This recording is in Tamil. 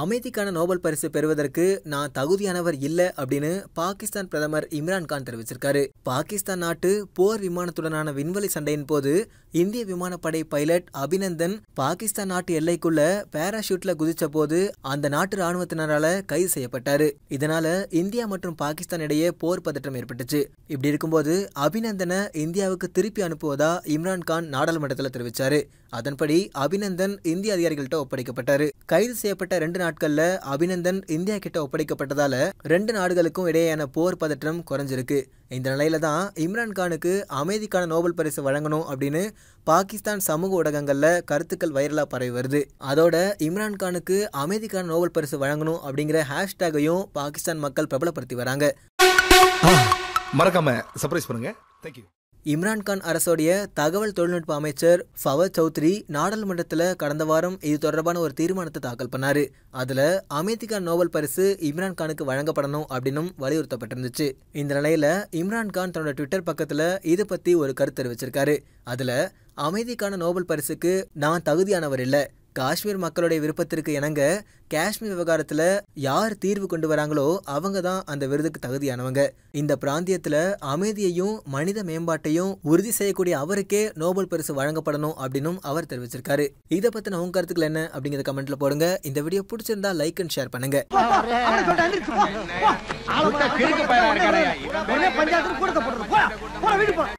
அமைதிக்கான நோபல் பரிசு பெறுவதற்கு நான் தகுதியானவர் இல்லை அப்படின்னு பாகிஸ்தான் பிரதமர் இம்ரான்கான் தெரிவிச்சிருக்காரு பாகிஸ்தான் நாட்டு போர் விமானத்துடனான விண்வெளி சண்டையின் போது இந்திய விமானப்படை பைலட் அபிநந்தன் பாகிஸ்தான் நாட்டு எல்லைக்குள்ள பேராஷூட்ல குதிச்ச போது அந்த நாட்டு ராணுவத்தினரால கைது செய்யப்பட்டாரு இதனால இந்தியா மற்றும் பாகிஸ்தான் இடையே போர் பதற்றம் ஏற்பட்டுச்சு இப்படி இருக்கும்போது அபிநந்தனை இந்தியாவுக்கு திருப்பி அனுப்புவதா இம்ரான்கான் நாடாளுமன்றத்தில் தெரிவிச்சாரு அதன்படி அபிநந்தன் இந்திய அதிகாரிகள்கிட்ட ஒப்படைக்கப்பட்டாரு கைது செய்யப்பட்ட ரெண்டு நாட்கள்ல அபிநந்தன் இந்தியா கிட்ட ஒப்படைக்கப்பட்டதால ரெண்டு நாடுகளுக்கும் இடையேயான போர் பதற்றம் குறைஞ்சிருக்கு இந்த நிலையில தான் இம்ரான்கானுக்கு அமைதிக்கான நோபல் பரிசு வழங்கணும் அப்படின்னு பாகிஸ்தான் சமூக ஊடகங்களில் கருத்துக்கள் வைரலாக பரவி வருது அதோட இம்ரான்கானுக்கு அமைதிக்கான நோபல் பரிசு வழங்கணும் அப்படிங்கிற ஹேஷ்டேகையும் பாகிஸ்தான் மக்கள் பிரபலப்படுத்தி வராங்க மறக்காம சர்ப்ரைஸ் பண்ணுங்க தேங்க்யூ இம்ரான்கான் அரசோடைய தகவல் தொழில்நுட்ப அமைச்சர் ஃபவத் சௌத்ரி நாடாளுமன்றத்தில் கடந்த வாரம் இது தொடர்பான ஒரு தீர்மானத்தை தாக்கல் பண்ணார் அதில் அமெரிக்கா நோபல் பரிசு இம்ரான்கானுக்கு வழங்கப்படணும் அப்படின்னும் வலியுறுத்தப்பட்டிருந்துச்சு இந்த நிலையில் இம்ரான்கான் தன்னோட ட்விட்டர் பக்கத்தில் இதை பற்றி ஒரு கருத்து தெரிவிச்சிருக்காரு அதில் அமைதிக்கான நோபல் பரிசுக்கு நான் தகுதியானவர் இல்லை காஷ்மீர் மக்களுடைய விருப்பத்திற்கு இணங்க காஷ்மீர் விவகாரத்தில் யார் தீர்வு கொண்டு வராங்களோ அவங்க தான் அந்த விருதுக்கு தகுதியானவங்க இந்த பிராந்தியத்தில் அமைதியையும் மனித மேம்பாட்டையும் உறுதி செய்யக்கூடிய அவருக்கே நோபல் பரிசு வழங்கப்படணும் அப்படின்னும் அவர் தெரிவிச்சிருக்காரு இதை பற்றின உங்க கருத்துக்கள் என்ன அப்படிங்கிறத கமெண்ட்ல போடுங்க இந்த வீடியோ பிடிச்சிருந்தா லைக் அண்ட் ஷேர் பண்ணுங்க